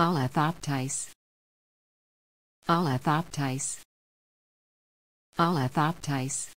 Alathoptice. Alathoptice. Alathoptice.